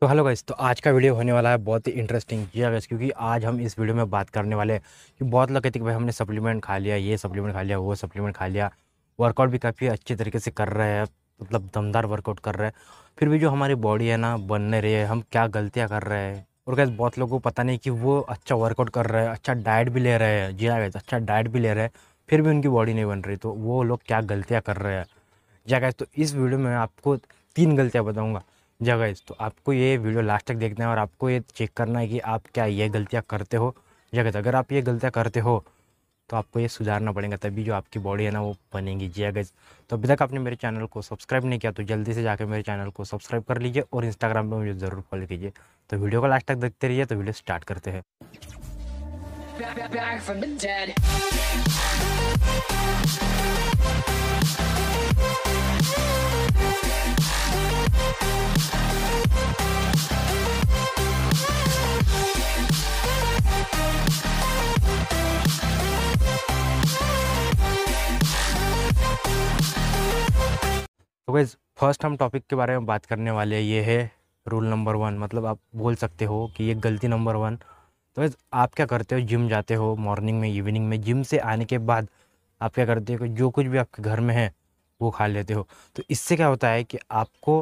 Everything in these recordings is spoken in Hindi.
तो हेलो गाइस तो आज का वीडियो होने वाला है बहुत ही इंटरेस्टिंग जी गाइस क्योंकि आज हम इस वीडियो में बात करने वाले हैं कि बहुत लोग कहते हैं कि भाई हमने सप्लीमेंट खा लिया ये सप्लीमेंट खा लिया वो सप्लीमेंट खा लिया वर्कआउट भी काफ़ी अच्छे तरीके से कर रहे हैं मतलब दमदार वर्कआउट कर रहे हैं फिर भी जो हमारी बॉडी है ना बन नहीं रही है हम क्या गलतियाँ कर रहे हैं और गैस बहुत लोगों को पता नहीं कि वो अच्छा वर्कआउट कर रहे हैं अच्छा डाइट भी ले रहे हैं जी गैस अच्छा डाइट भी ले रहे हैं फिर भी उनकी बॉडी नहीं बन रही तो वो लोग क्या गलतियाँ कर रहे हैं जी गैस तो इस वीडियो में आपको तीन गलतियाँ बताऊँगा जगह तो आपको ये वीडियो लास्ट तक देखना है और आपको ये चेक करना है कि आप क्या ये गलतियाँ करते हो जगह अगर आप ये गलतियाँ करते हो तो आपको ये सुधारना पड़ेगा तभी जो आपकी बॉडी है ना वो बनेगी जी अगज हाँ तो अभी तक आपने मेरे चैनल को सब्सक्राइब नहीं किया तो जल्दी से जाकर मेरे चैनल को सब्सक्राइब कर लीजिए और इंस्टाग्राम पर मुझे ज़रूर फॉलो कीजिए तो वीडियो को लास्ट तक देखते रहिए तो वीडियो स्टार्ट करते हैं back. तो गैज़ फर्स्ट हम टॉपिक के बारे में बात करने वाले हैं ये है रूल नंबर वन मतलब आप बोल सकते हो कि ये गलती नंबर वन तो गैज़ आप क्या करते हो जिम जाते हो मॉर्निंग में इवनिंग में जिम से आने के बाद आप क्या करते हो जो कुछ भी आपके घर में है वो खा लेते हो तो इससे क्या होता है कि आपको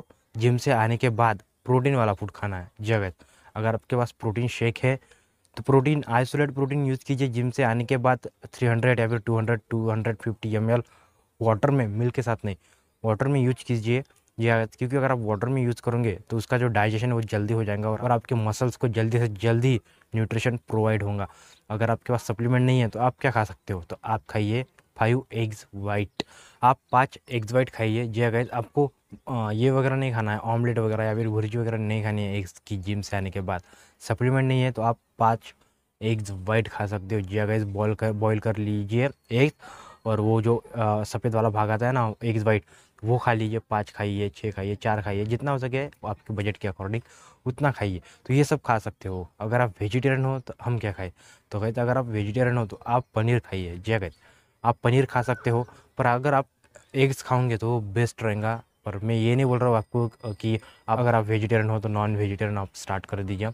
जिम से आने के बाद प्रोटीन वाला फूड खाना है जवैद अगर आपके पास प्रोटीन शेक है तो प्रोटीन आइसोलेट प्रोटीन यूज़ कीजिए जिम से आने के बाद 300 या फिर 200 250 एम वाटर में मिल के साथ नहीं वाटर में यूज कीजिए या क्योंकि अगर आप वाटर में यूज़ करोगे तो उसका जो डाइजेशन वो जल्दी हो जाएगा और आपके मसल्स को जल्दी से जल्दी न्यूट्रिशन प्रोवाइड होगा अगर आपके पास सप्लीमेंट नहीं है तो आप क्या खा सकते हो तो आप खाइए फाइव एग्स वाइट आप पाँच एग्स वाइट खाइए जी अगर आपको ये वगैरह नहीं खाना है ऑमलेट वगैरह या फिर भुर्जी वगैरह नहीं खानी है एग्स की जिम से आने के बाद सप्लीमेंट नहीं है तो आप पाँच एग्स वाइट खा सकते हो जी अगर बॉयल कर बॉयल कर लीजिए एग्स और वो जो सफ़ेद वाला भाग आता है ना एक वाइट वो खा लीजिए पाँच खाइए छः खाइए चार खाइए जितना हो सके आपके बजट के अकॉर्डिंग उतना खाइए तो ये सब खा सकते हो अगर आप वेजिटेरियन हो तो हम क्या खाएँ तो कहते तो अगर आप वेजिटेरियन हो तो आप पनीर खाइए जय कहते आप पनीर खा सकते हो पर अगर आप एग्स खाओगे तो बेस्ट रहेगा पर मैं ये नहीं बोल रहा हूँ आपको कि आप अगर आप वेजिटेरियन हो तो नॉन वेजिटेरियन आप स्टार्ट कर दीजिए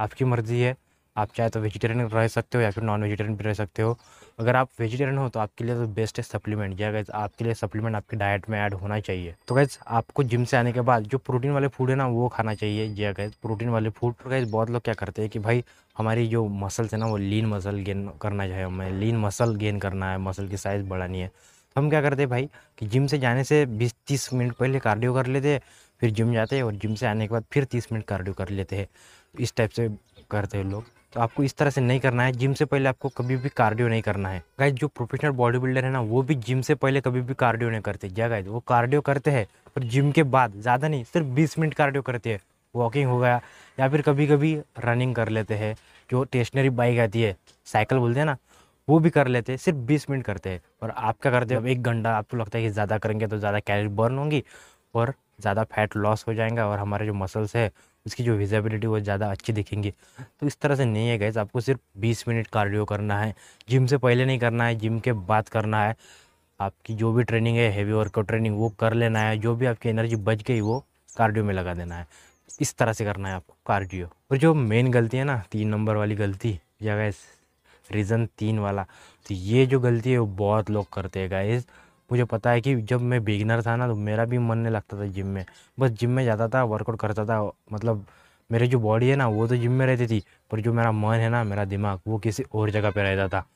आपकी मर्ज़ी है आप चाहे तो वेजिटेरियन रह सकते हो या फिर नॉन वेजिटेरियन भी रह सकते हो अगर आप वेजिटेरियन हो तो आपके लिए तो बेस्ट है सप्लीमेंट या गैस आपके लिए सप्लीमेंट आपके डाइट में ऐड होना चाहिए तो गैस आपको जिम से आने के बाद जो प्रोटीन वाले फूड है ना वो खाना चाहिए या गैस प्रोटीन वाले फूड तो गैस बहुत लोग क्या करते हैं कि भाई हमारी जो मसल्स है ना वो लीन मसल गेन करना चाहिए हमें लीन मसल गेन करना है मसल की साइज़ बढ़ानी है तो हम क्या करते हैं भाई कि जिम से जाने से 20-30 मिनट पहले कार्डियो कर लेते फिर जिम जाते हैं और जिम से आने के बाद फिर 30 मिनट कार्डियो कर लेते हैं इस टाइप से करते हैं लोग तो आपको इस तरह से नहीं करना है जिम से पहले आपको कभी भी कार्डियो नहीं करना है गाइज जो प्रोफेशनल बॉडी बिल्डर है ना वो भी जिम से पहले कभी भी कार्डियो नहीं करते जय गाय वो कार्डियो करते हैं पर जिम के बाद ज़्यादा नहीं सिर्फ बीस मिनट कार्डियो करते हैं वॉकिंग हो गया या फिर कभी कभी रनिंग कर लेते हैं जो स्टेशनरी बाइक आती है साइकिल बोलते हैं ना वो भी कर लेते हैं सिर्फ बीस मिनट करते हैं और आप क्या करते हो एक घंटा आपको लगता है कि ज़्यादा करेंगे तो ज़्यादा कैलोरी बर्न होंगी पर ज़्यादा फैट लॉस हो जाएगा और हमारे जो मसल्स है उसकी जो विजिबिलिटी वो ज़्यादा अच्छी दिखेंगी तो इस तरह से नहीं है गैस आपको सिर्फ 20 मिनट कार्डियो करना है जिम से पहले नहीं करना है जिम के बाद करना है आपकी जो भी ट्रेनिंग है हेवी वर्कआउट ट्रेनिंग वो कर लेना है जो भी आपकी एनर्जी बच गई वो कार्डियो में लगा देना है इस तरह से करना है आपको कार्डियो और जो मेन गलती है ना तीन नंबर वाली गलती या गैस रीज़न तीन वाला तो ये जो गलती है वो बहुत लोग करते हैं गैस मुझे पता है कि जब मैं बिगिनर था ना तो मेरा भी मन नहीं लगता था जिम में बस जिम में जाता था वर्कआउट करता था मतलब मेरी जो बॉडी है ना वो तो जिम में रहती थी पर जो मेरा मन है ना मेरा दिमाग वो किसी और जगह पर रहता था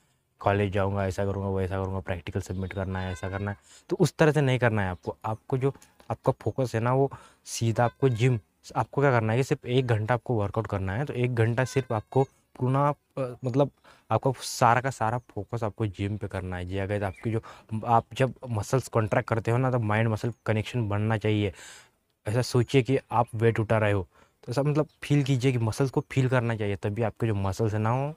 कॉलेज जाऊँगा ऐसा करूँगा वैसा करूँगा प्रैक्टिकल सबमिट करना है ऐसा करना है तो उस तरह से नहीं करना है आपको आपको जो आपका फोकस है ना वो सीधा आपको जिम आपको क्या करना है कि सिर्फ एक घंटा आपको वर्कआउट करना है तो एक घंटा सिर्फ आपको गुना मतलब आपका सारा का सारा फोकस आपको जिम पे करना है जी अगर आपकी जो आप जब मसल्स कॉन्ट्रैक्ट करते हो ना तो माइंड मसल कनेक्शन बनना चाहिए ऐसा सोचिए कि आप वेट उठा रहे हो तो ऐसा मतलब फील कीजिए कि मसल्स को फील करना चाहिए तभी आपके जो मसल्स हैं ना वो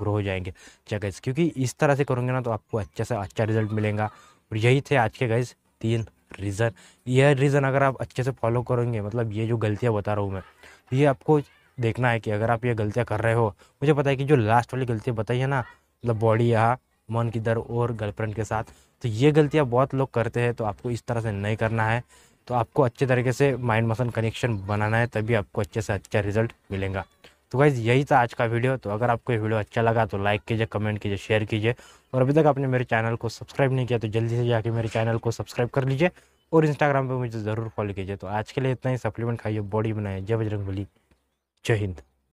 ग्रो हो जाएंगे अच्छा गैस क्योंकि इस तरह से करोगे ना तो आपको अच्छा से अच्छा रिजल्ट मिलेगा और यही थे आज के गैस तीन रीज़न यह रीज़न अगर आप अच्छे से फॉलो करेंगे मतलब ये जो गलतियाँ बता रहा हूँ मैं ये आपको देखना है कि अगर आप ये गलतियाँ कर रहे हो मुझे पता है कि जो लास्ट वाली गलतियाँ बताई है ना मतलब बॉडी यहाँ मन की दर और गर्लफ्रेंड के साथ तो ये गलतियाँ बहुत लोग करते हैं तो आपको इस तरह से नहीं करना है तो आपको अच्छे तरीके से माइंड मसन कनेक्शन बनाना है तभी आपको अच्छे से अच्छा रिजल्ट मिलेगा तो गाइज़ यही था आज का वीडियो तो अगर आपको ये वीडियो अच्छा लगा तो लाइक कीजिए कमेंट कीजिए शेयर कीजिए और अभी तक आपने मेरे चैनल को सब्सक्राइब नहीं किया तो जल्दी से जाके मेरे चैनल को सब्सक्राइब कर लीजिए और इंस्टाग्राम पर मुझे ज़रूर फॉलो कीजिए तो आज के लिए इतना ही सप्लीमेंट खाइए बॉडी बनाइए जय बजरंग बली जय हिंद